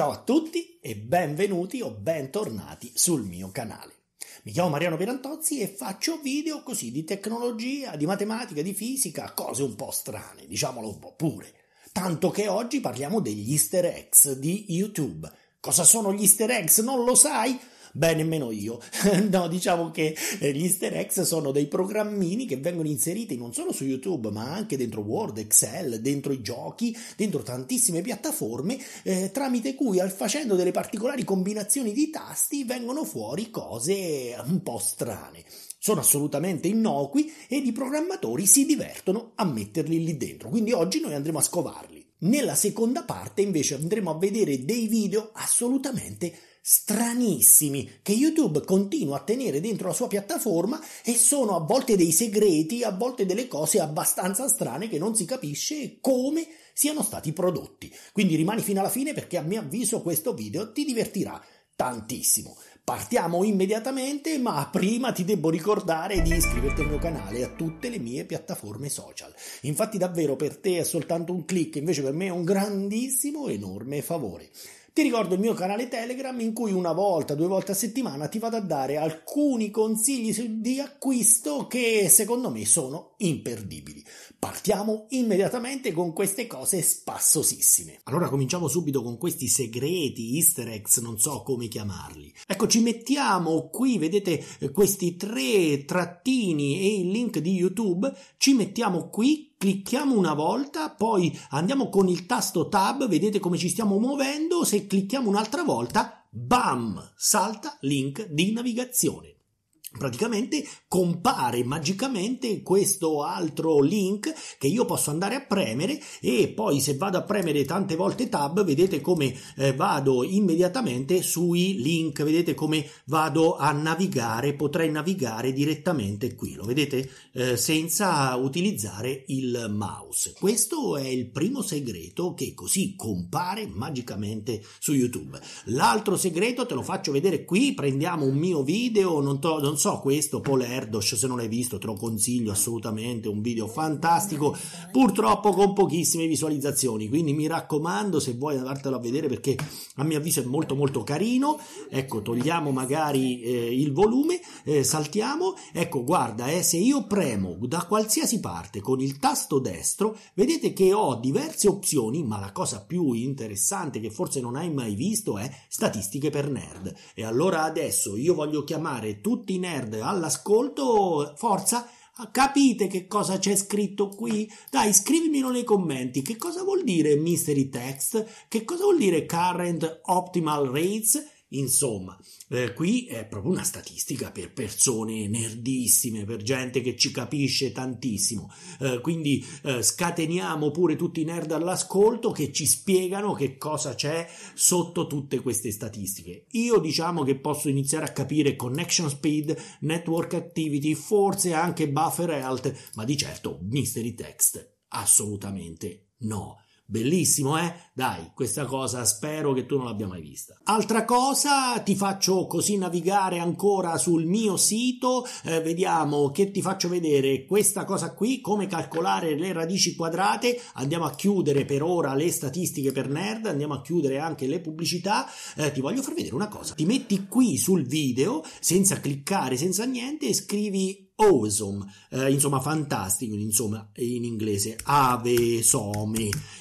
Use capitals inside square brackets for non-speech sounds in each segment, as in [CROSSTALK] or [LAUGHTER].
Ciao a tutti e benvenuti o bentornati sul mio canale. Mi chiamo Mariano Pirantozzi e faccio video così di tecnologia, di matematica, di fisica, cose un po' strane, diciamolo un po' pure. Tanto che oggi parliamo degli easter eggs di YouTube. Cosa sono gli easter eggs? Non lo sai? Beh, nemmeno io. [LAUGHS] no, diciamo che eh, gli easter eggs sono dei programmini che vengono inseriti non solo su YouTube, ma anche dentro Word, Excel, dentro i giochi, dentro tantissime piattaforme, eh, tramite cui al facendo delle particolari combinazioni di tasti vengono fuori cose un po' strane sono assolutamente innocui ed i programmatori si divertono a metterli lì dentro. Quindi oggi noi andremo a scovarli. Nella seconda parte invece andremo a vedere dei video assolutamente stranissimi che YouTube continua a tenere dentro la sua piattaforma e sono a volte dei segreti, a volte delle cose abbastanza strane che non si capisce come siano stati prodotti. Quindi rimani fino alla fine perché a mio avviso questo video ti divertirà tantissimo. Partiamo immediatamente, ma prima ti devo ricordare di iscriverti al mio canale e a tutte le mie piattaforme social. Infatti davvero per te è soltanto un click, invece per me è un grandissimo, enorme favore. Ti ricordo il mio canale Telegram in cui una volta, due volte a settimana ti vado a dare alcuni consigli di acquisto che secondo me sono imperdibili. Partiamo immediatamente con queste cose spassosissime. Allora cominciamo subito con questi segreti, easter eggs, non so come chiamarli. Ecco, ci mettiamo qui, vedete eh, questi tre trattini e il link di YouTube, ci mettiamo qui clicchiamo una volta, poi andiamo con il tasto tab, vedete come ci stiamo muovendo, se clicchiamo un'altra volta, bam, salta link di navigazione praticamente compare magicamente questo altro link che io posso andare a premere e poi se vado a premere tante volte tab vedete come eh, vado immediatamente sui link vedete come vado a navigare potrei navigare direttamente qui lo vedete eh, senza utilizzare il mouse questo è il primo segreto che così compare magicamente su youtube l'altro segreto te lo faccio vedere qui prendiamo un mio video non, to- non so questo, Paul Erdos, se non l'hai visto te lo consiglio assolutamente, un video fantastico, purtroppo con pochissime visualizzazioni, quindi mi raccomando se vuoi andartelo a vedere perché a mio avviso è molto molto carino, ecco togliamo magari eh, il volume, eh, saltiamo, ecco guarda eh, se io premo da qualsiasi parte con il tasto destro vedete che ho diverse opzioni, ma la cosa più interessante che forse non hai mai visto è statistiche per nerd e allora adesso io voglio chiamare tutti i nerd nerd all'ascolto, forza, capite che cosa c'è scritto qui? Dai, scrivimelo nei commenti, che cosa vuol dire mystery text, che cosa vuol dire current optimal rates, Insomma, eh, qui è proprio una statistica per persone nerdissime, per gente che ci capisce tantissimo. Eh, quindi eh, scateniamo pure tutti i nerd all'ascolto che ci spiegano che cosa c'è sotto tutte queste statistiche. Io diciamo che posso iniziare a capire connection speed, network activity, forse anche buffer health, ma di certo mystery text assolutamente no. Bellissimo, eh? Dai, questa cosa spero che tu non l'abbia mai vista. Altra cosa, ti faccio così navigare ancora sul mio sito, eh, vediamo che ti faccio vedere questa cosa qui, come calcolare le radici quadrate, andiamo a chiudere per ora le statistiche per nerd, andiamo a chiudere anche le pubblicità, eh, ti voglio far vedere una cosa, ti metti qui sul video senza cliccare, senza niente e scrivi awesome, eh, insomma fantastico, insomma in inglese ave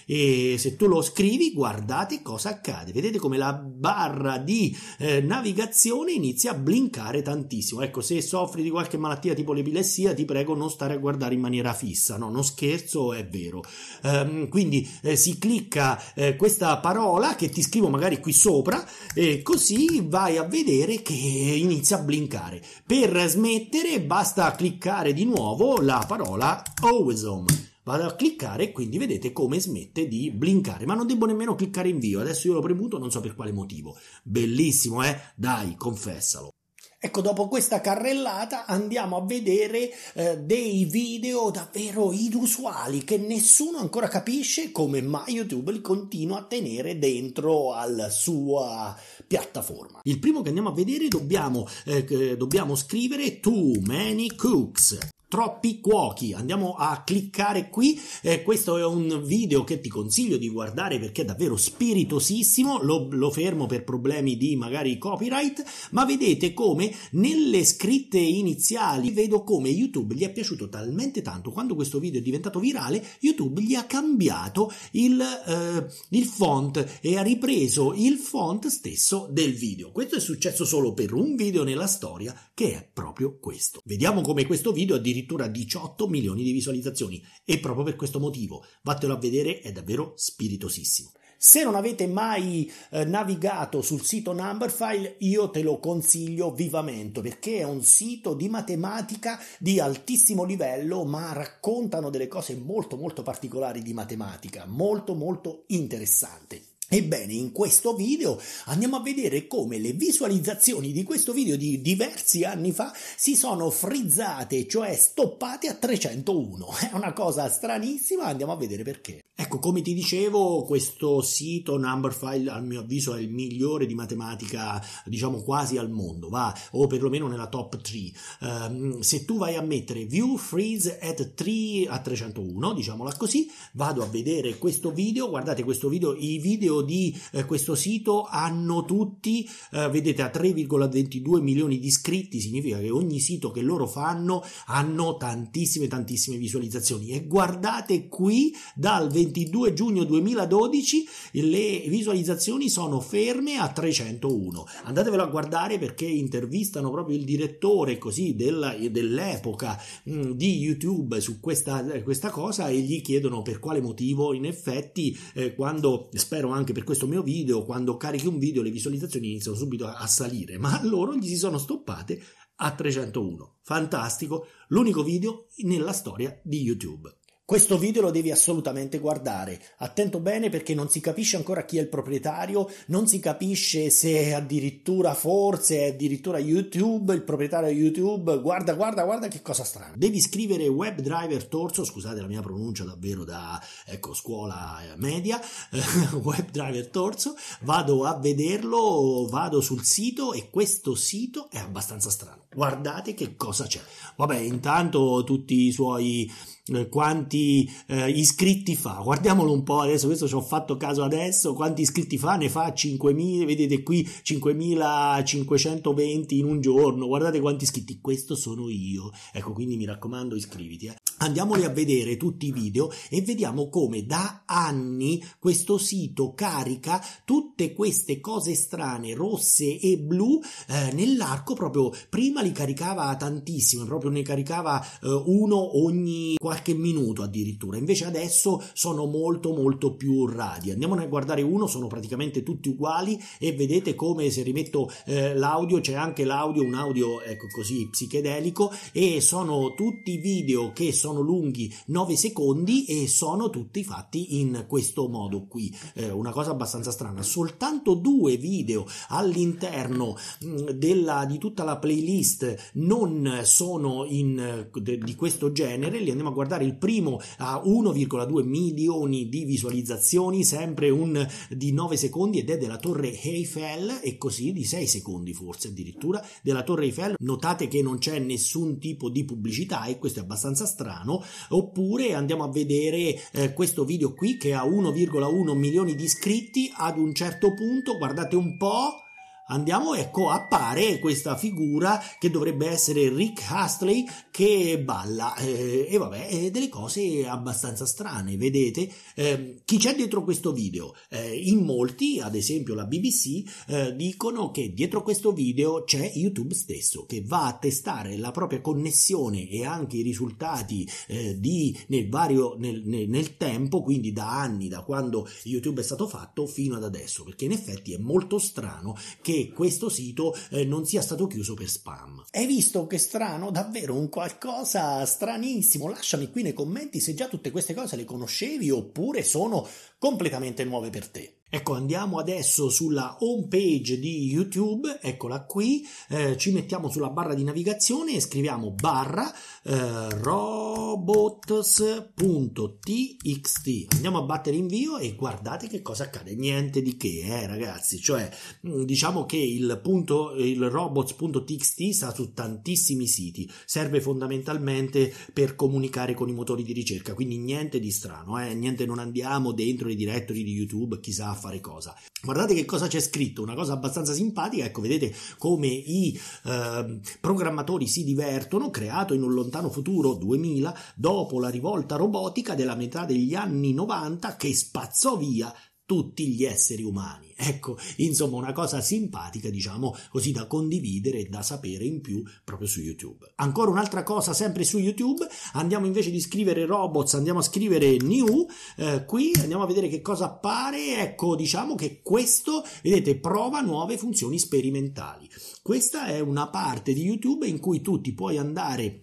E se tu lo scrivi, guardate cosa accade. Vedete come la barra di eh, navigazione inizia a blinkare tantissimo. Ecco, se soffri di qualche malattia tipo l'epilessia, ti prego non stare a guardare in maniera fissa. No, non scherzo, è vero. Ehm, quindi eh, si clicca eh, questa parola che ti scrivo magari qui sopra e così vai a vedere che inizia a blinkare. Per smettere basta cliccare di nuovo la parola Always Home. Vado a cliccare e quindi vedete come smette di blinkare, ma non devo nemmeno cliccare invio. Adesso io l'ho premuto, non so per quale motivo. Bellissimo, eh? Dai, confessalo. Ecco, dopo questa carrellata andiamo a vedere eh, dei video davvero inusuali che nessuno ancora capisce come mai YouTube li continua a tenere dentro alla sua piattaforma. Il primo che andiamo a vedere dobbiamo, eh, dobbiamo scrivere Too Many Cooks troppi cuochi. Andiamo a cliccare qui. Eh, questo è un video che ti consiglio di guardare perché è davvero spiritosissimo. Lo, lo, fermo per problemi di magari copyright. Ma vedete come nelle scritte iniziali vedo come YouTube gli è piaciuto talmente tanto quando questo video è diventato virale. YouTube gli ha cambiato il, eh, il font e ha ripreso il font stesso del video. Questo è successo solo per un video nella storia che è proprio questo. Vediamo come questo video addirittura addirittura 18 milioni di visualizzazioni e proprio per questo motivo vattelo a vedere, è davvero spiritosissimo. Se non avete mai eh, navigato sul sito Numberfile, io te lo consiglio vivamente perché è un sito di matematica di altissimo livello, ma raccontano delle cose molto molto particolari di matematica, molto molto interessante. Ebbene, in questo video andiamo a vedere come le visualizzazioni di questo video di diversi anni fa si sono frizzate, cioè stoppate a 301. [LAUGHS] È una cosa stranissima, andiamo a vedere perché. Ecco, come ti dicevo, questo sito Numberfile a mio avviso è il migliore di matematica, diciamo quasi al mondo, va, o perlomeno nella top 3. Um, ehm, se tu vai a mettere view freeze at 3 a 301, diciamola così, vado a vedere questo video, guardate questo video, i video di eh, questo sito hanno tutti, eh, vedete, a 3,22 milioni di iscritti, significa che ogni sito che loro fanno hanno tantissime, tantissime visualizzazioni. E guardate qui, dal 22 giugno 2012 le visualizzazioni sono ferme a 301. Andatevelo a guardare perché intervistano proprio il direttore così della, dell'epoca mh, mm, di YouTube su questa, questa cosa e gli chiedono per quale motivo in effetti eh, quando spero anche anche per questo mio video, quando carichi un video le visualizzazioni iniziano subito a salire, ma loro gli si sono stoppate a 301. Fantastico, l'unico video nella storia di YouTube. Questo video lo devi assolutamente guardare, attento bene perché non si capisce ancora chi è il proprietario, non si capisce se addirittura forse è addirittura YouTube, il proprietario YouTube, guarda guarda guarda che cosa strana. Devi scrivere WebDriver Torso, scusate la mia pronuncia davvero da ecco, scuola eh, media, [LAUGHS] WebDriver Torso, vado a vederlo, vado sul sito e questo sito è abbastanza strano. Guardate che cosa c'è. Vabbè, intanto tutti i suoi eh, quanti eh, iscritti fa guardiamolo un po' adesso questo ci ho fatto caso adesso quanti iscritti fa ne fa 5.000 vedete qui 5.520 in un giorno guardate quanti iscritti questo sono io ecco quindi mi raccomando iscriviti eh. Andiamoli a vedere tutti i video e vediamo come da anni questo sito carica tutte queste cose strane rosse e blu eh, nell'arco proprio prima li caricava tantissime, proprio ne caricava eh, uno ogni qualche minuto addirittura. Invece adesso sono molto molto più radi. Andiamone a guardare uno, sono praticamente tutti uguali e vedete come se rimetto eh, l'audio c'è anche l'audio, un audio ecco così psichedelico e sono tutti video che sono sono lunghi 9 secondi e sono tutti fatti in questo modo qui. Eh, una cosa abbastanza strana. Soltanto due video all'interno mm, della, di tutta la playlist non sono in, eh, de, di questo genere. Li andiamo a guardare. Il primo ha 1,2 milioni di visualizzazioni, sempre un di 9 secondi ed è della torre Eiffel e così di 6 secondi forse addirittura della torre Eiffel. Notate che non c'è nessun tipo di pubblicità e questo è abbastanza strano italiano oppure andiamo a vedere eh, questo video qui che ha 1,1 milioni di iscritti ad un certo punto guardate un po' andiamo ecco appare questa figura che dovrebbe essere Rick Astley che balla eh, e vabbè eh, delle cose abbastanza strane vedete eh, chi c'è dietro questo video eh, in molti ad esempio la BBC eh, dicono che dietro questo video c'è YouTube stesso che va a testare la propria connessione e anche i risultati eh, di, nel, vario, nel, nel, nel tempo quindi da anni da quando YouTube è stato fatto fino ad adesso perché in effetti è molto strano che questo sito eh, non sia stato chiuso per spam. Hai visto che strano? Davvero un qualcosa stranissimo. Lasciami qui nei commenti se già tutte queste cose le conoscevi oppure sono completamente nuove per te. Ecco, andiamo adesso sulla home page di YouTube, eccola qui, eh, ci mettiamo sulla barra di navigazione e scriviamo barra eh, robots.txt. Andiamo a battere invio e guardate che cosa accade, niente di che, eh, ragazzi, cioè mm, diciamo che il, punto, il robots.txt sta su tantissimi siti, serve fondamentalmente per comunicare con i motori di ricerca, quindi niente di strano, eh, niente non andiamo dentro i directory di YouTube, chissà fare cosa. Guardate che cosa c'è scritto, una cosa abbastanza simpatica, ecco vedete come i eh, programmatori si divertono, creato in un lontano futuro 2000, dopo la rivolta robotica della metà degli anni 90 che spazzò via tutti gli esseri umani. Ecco, insomma, una cosa simpatica, diciamo così, da condividere e da sapere in più proprio su YouTube. Ancora un'altra cosa, sempre su YouTube, andiamo invece di scrivere robots, andiamo a scrivere new, eh, qui andiamo a vedere che cosa appare. Ecco, diciamo che questo, vedete, prova nuove funzioni sperimentali. Questa è una parte di YouTube in cui tu ti puoi andare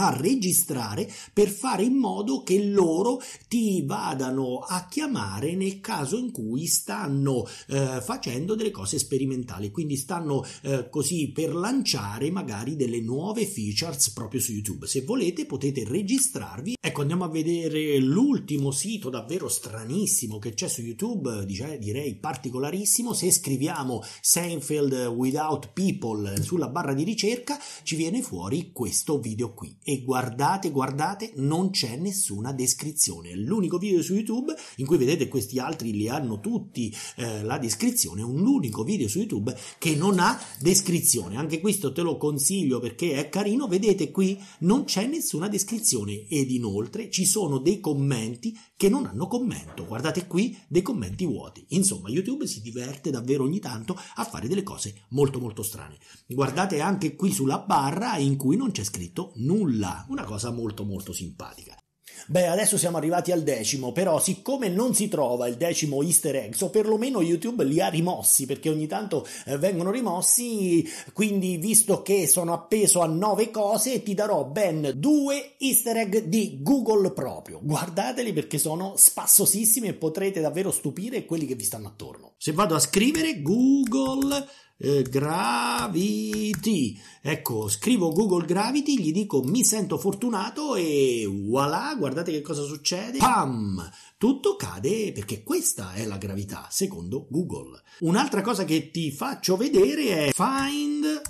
a registrare per fare in modo che loro ti vadano a chiamare nel caso in cui stanno eh, facendo delle cose sperimentali quindi stanno eh, così per lanciare magari delle nuove features proprio su youtube se volete potete registrarvi ecco andiamo a vedere l'ultimo sito davvero stranissimo che c'è su youtube diciamo, direi particolarissimo se scriviamo Seinfeld without people sulla barra di ricerca ci viene fuori questo video qui e guardate, guardate, non c'è nessuna descrizione. l'unico video su YouTube in cui vedete questi altri li hanno tutti eh, la descrizione, è un unico video su YouTube che non ha descrizione. Anche questo te lo consiglio perché è carino, vedete qui non c'è nessuna descrizione ed inoltre ci sono dei commenti che non hanno commento. Guardate qui dei commenti vuoti. Insomma, YouTube si diverte davvero ogni tanto a fare delle cose molto molto strane. Guardate anche qui sulla barra in cui non c'è scritto nulla nulla, una cosa molto molto simpatica. Beh, adesso siamo arrivati al decimo, però siccome non si trova il decimo easter egg, o perlomeno YouTube li ha rimossi, perché ogni tanto eh, vengono rimossi, quindi visto che sono appeso a nove cose, ti darò ben due easter egg di Google proprio. Guardateli perché sono spassosissimi e potrete davvero stupire quelli che vi stanno attorno. Se vado a scrivere Google eh, Gravity, ecco, scrivo Google Gravity, gli dico mi sento fortunato e voilà, guardate che cosa succede. Pam! Tutto cade perché questa è la gravità, secondo Google. Un'altra cosa che ti faccio vedere è Find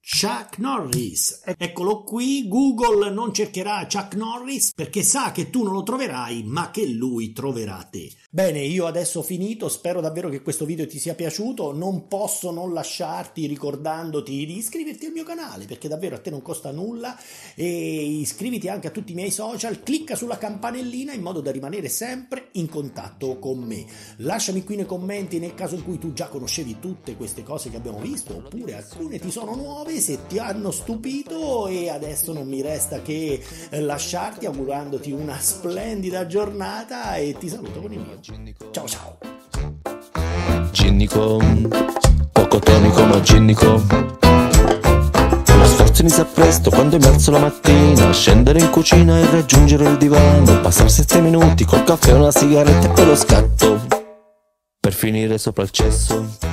Chuck Norris. Eccolo qui, Google non cercherà Chuck Norris perché sa che tu non lo troverai, ma che lui troverà te. Bene, io adesso ho finito, spero davvero che questo video ti sia piaciuto, non posso non lasciarti ricordandoti di iscriverti al mio canale perché davvero a te non costa nulla e iscriviti anche a tutti i miei social, clicca sulla campanellina in modo da rimanere sempre in contatto con me. Lasciami qui nei commenti nel caso in cui tu già conoscevi tutte queste cose che abbiamo visto oppure alcune ti sono nuove se ti hanno stupito e adesso non mi resta che lasciarti augurandoti una splendida giornata e ti saluto con il mio Ciao ciao. Ginnico, poco tonico ma ginnico. Lo sforzo inizia presto quando mi alzo la mattina, scendere in cucina e raggiungere il divano, passarsi 7 minuti col caffè, una sigaretta e poi lo scatto, per finire sopra il cesso.